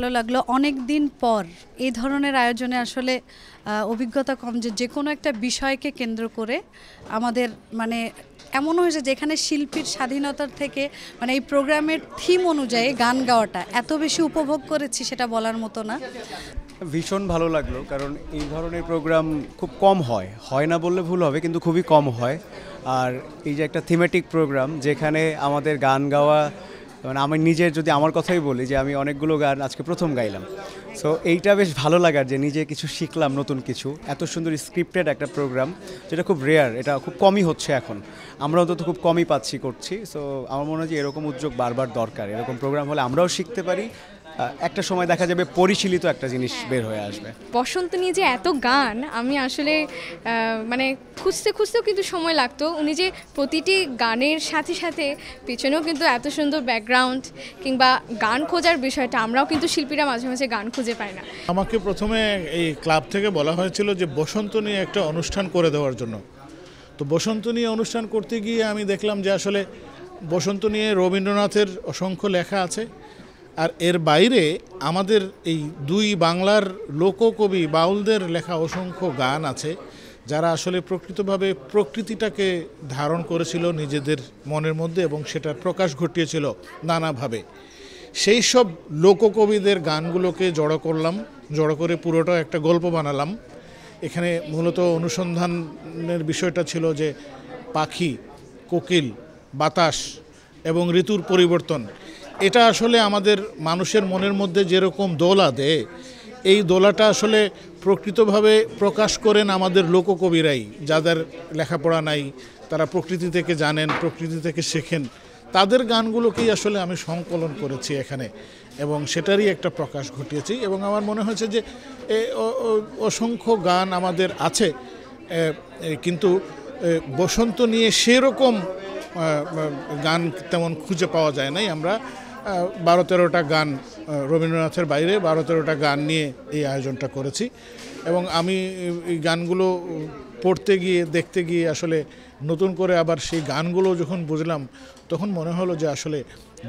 ভালো লাগলো অনেক দিন পর এই ধরনের আয়োজনে আসলে অভিজ্ঞতা কম যে যে কোনো একটা বিষয়কে কেন্দ্র করে আমাদের মানে এমনও হয়েছে যেখানে শিল্পীর স্বাধীনতার থেকে মানে এই প্রোগ্রামের থিম অনুযায়ী গান গাওয়াটা এত বেশি উপভোগ করেছি সেটা বলার মতো না ভীষণ ভালো লাগলো কারণ এই ধরনের প্রোগ্রাম খুব কম হয় হয় না বললে ভুল হবে কিন্তু খুবই কম হয় আর এই যে একটা থিমেটিক প্রোগ্রাম যেখানে আমাদের গান গাওয়া কারণ আমি নিজের যদি আমার কথাই বলি যে আমি অনেকগুলো গান আজকে প্রথম গাইলাম সো এইটা বেশ ভালো লাগার যে নিজে কিছু শিখলাম নতুন কিছু এত সুন্দর স্ক্রিপ্টেড একটা প্রোগ্রাম যেটা খুব রেয়ার এটা খুব কমই হচ্ছে এখন আমরা অন্তত খুব কমই পাচ্ছি করছি সো আমার মনে হয় যে এরকম উদ্যোগ বারবার দরকার এরকম প্রোগ্রাম হলে আমরাও শিখতে পারি একটা সময় দেখা যাবে পরিশীলিত একটা জিনিস বের হয়ে আসবে বসন্ত নিয়ে যে এত গান আমি আসলে মানে খুঁজতে খুঁজতেও কিন্তু সময় লাগতো উনি যে প্রতিটি গানের সাথে সাথে পেছনেও কিন্তু এত সুন্দর ব্যাকগ্রাউন্ড কিংবা গান খোঁজার বিষয়টা আমরাও কিন্তু শিল্পীরা মাঝে মাঝে গান খুঁজে পাই না আমাকে প্রথমে এই ক্লাব থেকে বলা হয়েছিল যে বসন্ত নিয়ে একটা অনুষ্ঠান করে দেওয়ার জন্য তো বসন্ত নিয়ে অনুষ্ঠান করতে গিয়ে আমি দেখলাম যে আসলে বসন্ত নিয়ে রবীন্দ্রনাথের অসংখ্য লেখা আছে আর এর বাইরে আমাদের এই দুই বাংলার লোককবি বাউলদের লেখা অসংখ্য গান আছে যারা আসলে প্রকৃতভাবে প্রকৃতিটাকে ধারণ করেছিল নিজেদের মনের মধ্যে এবং সেটার প্রকাশ ঘটিয়েছিল নানাভাবে সেই সব লোককবিদের গানগুলোকে জড়ো করলাম জড়ো করে পুরোটা একটা গল্প বানালাম এখানে মূলত অনুসন্ধানের বিষয়টা ছিল যে পাখি কোকিল বাতাস এবং ঋতুর পরিবর্তন এটা আসলে আমাদের মানুষের মনের মধ্যে যেরকম দোলা দেয় এই দোলাটা আসলে প্রকৃতভাবে প্রকাশ করেন আমাদের লোককবিরাই যাদের লেখাপড়া নাই তারা প্রকৃতি থেকে জানেন প্রকৃতি থেকে শেখেন তাদের গানগুলোকেই আসলে আমি সংকলন করেছি এখানে এবং সেটারই একটা প্রকাশ ঘটিয়েছি এবং আমার মনে হয়েছে যে অসংখ্য গান আমাদের আছে কিন্তু বসন্ত নিয়ে সেরকম গান তেমন খুঁজে পাওয়া যায় নাই আমরা বারো তেরোটা গান রবীন্দ্রনাথের বাইরে বারো তেরোটা গান নিয়ে এই আয়োজনটা করেছি এবং আমি এই গানগুলো পড়তে গিয়ে দেখতে গিয়ে আসলে নতুন করে আবার সেই গানগুলো যখন বুঝলাম তখন মনে হলো যে আসলে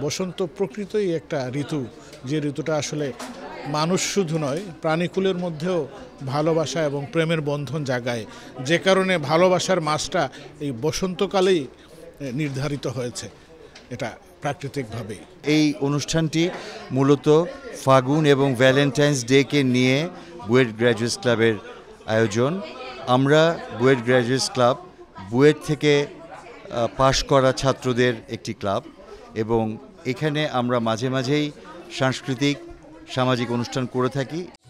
বসন্ত প্রকৃতই একটা ঋতু যে ঋতুটা আসলে মানুষ শুধু নয় প্রাণীকুলের মধ্যেও ভালোবাসা এবং প্রেমের বন্ধন জাগায় যে কারণে ভালোবাসার মাসটা এই বসন্তকালেই নির্ধারিত হয়েছে এটা প্রাকৃতিকভাবে এই অনুষ্ঠানটি মূলত ফাগুন এবং ভ্যালেন্টাইন্স ডেকে নিয়ে বুয়েট গ্র্যাজুয়েটস ক্লাবের আয়োজন আমরা বুয়েট গ্র্যাজুয়েটস ক্লাব বুয়েট থেকে পাশ করা ছাত্রদের একটি ক্লাব এবং এখানে আমরা মাঝে মাঝেই সাংস্কৃতিক সামাজিক অনুষ্ঠান করে থাকি